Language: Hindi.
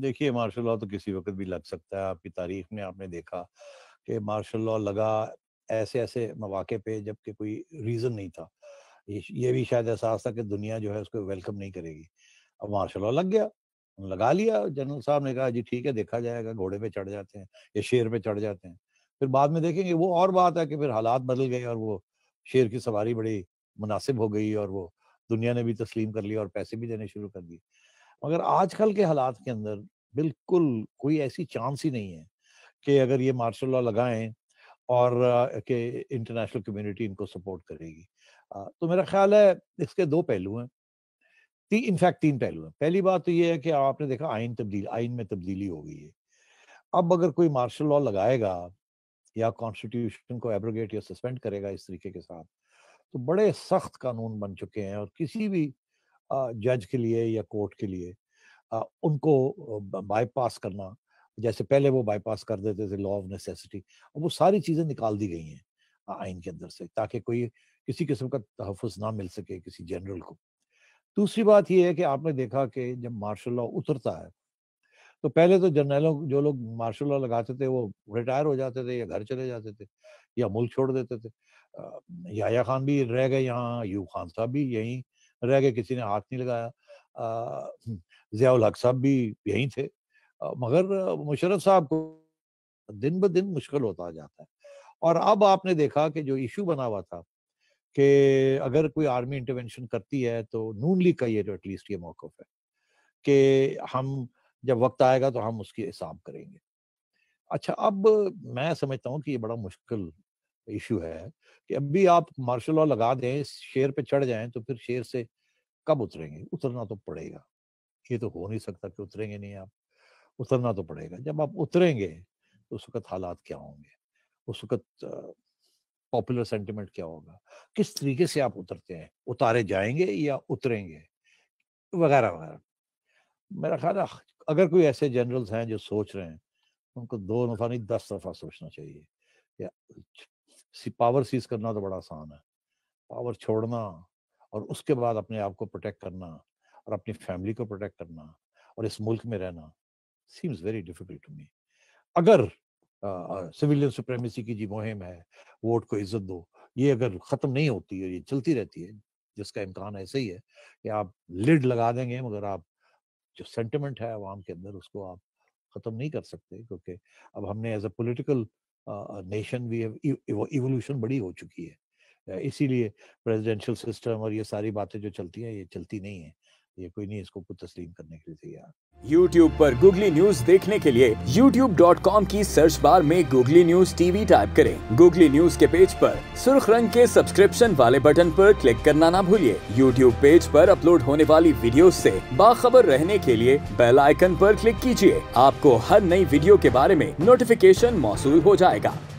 देखिए मार्शल लॉ तो किसी वक्त भी लग सकता है आपकी तारीख में आपने देखा कि मार्शल लॉ लगा ऐसे ऐसे मौाक़े पे जबकि कोई रीज़न नहीं था ये भी शायद एहसास था कि दुनिया जो है उसको वेलकम नहीं करेगी अब मार्शल लॉ लग गया लगा लिया जनरल साहब ने कहा जी ठीक है देखा जाएगा घोड़े पे चढ़ जाते हैं या शेर पे चढ़ जाते हैं फिर बाद में देखेंगे वो और बात है कि फिर हालात बदल गए और वो शेर की सवारी बड़ी मुनासिब हो गई और वो दुनिया ने भी तस्लीम कर लिया और पैसे भी देने शुरू कर दिए मगर आजकल के हालात के अंदर बिल्कुल कोई ऐसी चांस ही नहीं है कि अगर ये मार्शल लॉ लगाएं और के इंटरनेशनल कम्युनिटी इनको सपोर्ट करेगी तो मेरा ख्याल है इसके दो पहलू हैं ती इनफैक्ट तीन पहलू हैं पहली बात तो ये है कि आपने देखा आइन तब्दील आइन में तब्दीली हो गई है अब अगर कोई मार्शल लॉ लगाएगा या कॉन्स्टिट्यूशन को एब्रोगेट या सस्पेंड करेगा इस तरीके के साथ तो बड़े सख्त कानून बन चुके हैं और किसी भी जज के लिए या कोर्ट के लिए उनको बाईपास करना जैसे पहले वो बाईपास कर देते थे लॉ ऑफ नेसेसिटी अब वो सारी चीज़ें निकाल दी गई हैं आइन के अंदर से ताकि कोई किसी किस्म का तहफ़ ना मिल सके किसी जनरल को दूसरी बात यह है कि आपने देखा कि जब मार्शल लॉ उतरता है तो पहले तो जनरलों जो लोग मार्शल लॉ लगाते थे वो रिटायर हो जाते थे या घर चले जाते थे या मुल्क छोड़ देते थे याया खान भी रह गए यहाँ यू खान साहब भी यहीं रह गए किसी ने हाथ नहीं लगाया ज़ियाउल हक साहब भी यहीं थे मगर मुशरफ साहब को दिन ब दिन मुश्किल होता जाता है और अब आपने देखा कि जो इशू बना हुआ था कि अगर कोई आर्मी इंटरवेंशन करती है तो नून लीग का ये जो एटलीस्ट ये मौकफ है कि हम जब वक्त आएगा तो हम उसकी हिसाब करेंगे अच्छा अब मैं समझता हूँ कि ये बड़ा मुश्किल इशू है कि अब भी आप मार्शल लॉ लगा दें शेर पे चढ़ जाएं तो फिर शेर से कब उतरेंगे उतरना तो पड़ेगा ये तो हो नहीं सकता कि उतरेंगे नहीं आप उतरना तो पड़ेगा जब आप उतरेंगे तो उस वक्त हालात क्या होंगे उस वक्त पॉपुलर सेंटिमेंट क्या होगा किस तरीके से आप उतरते हैं उतारे जाएंगे या उतरेंगे वगैरह वगैरह मेरा ख्याल है अगर कोई ऐसे जनरल्स हैं जो सोच रहे हैं उनको दो दफा नहीं दस दफा सोचना चाहिए या पावर सीज करना तो बड़ा आसान है पावर छोड़ना और उसके बाद अपने आप को प्रोटेक्ट करना और अपनी फैमिली को प्रोटेक्ट करना और इस मुल्क में रहना seems very difficult to me अगर सिविलियन सुप्रेमेसी की जी मुहिम है वोट को इज्जत दो ये अगर ख़त्म नहीं होती है ये चलती रहती है जिसका इम्कान ऐसे ही है कि आप लिड लगा देंगे मगर आप जो सेंटिमेंट है आवाम के अंदर उसको आप ख़त्म नहीं कर सकते क्योंकि अब हमने एज अ पोलिटिकल नेशन भी एवोल्यूशन बड़ी हो चुकी है इसीलिए प्रेसिडेंशियल सिस्टम और ये सारी बातें जो चलती हैं ये चलती नहीं है ये कोई नहीं इसको कुछ तस्लीम करने के लिए तैयार YouTube पर Google News देखने के लिए YouTube.com की सर्च बार में Google News TV टाइप करें Google News के पेज पर सुर्ख रंग के सब्सक्रिप्शन वाले बटन पर क्लिक करना ना भूलिए YouTube पेज पर अपलोड होने वाली वीडियो से बाखबर रहने के लिए बेल आइकन पर क्लिक कीजिए आपको हर नई वीडियो के बारे में नोटिफिकेशन मौसू हो जाएगा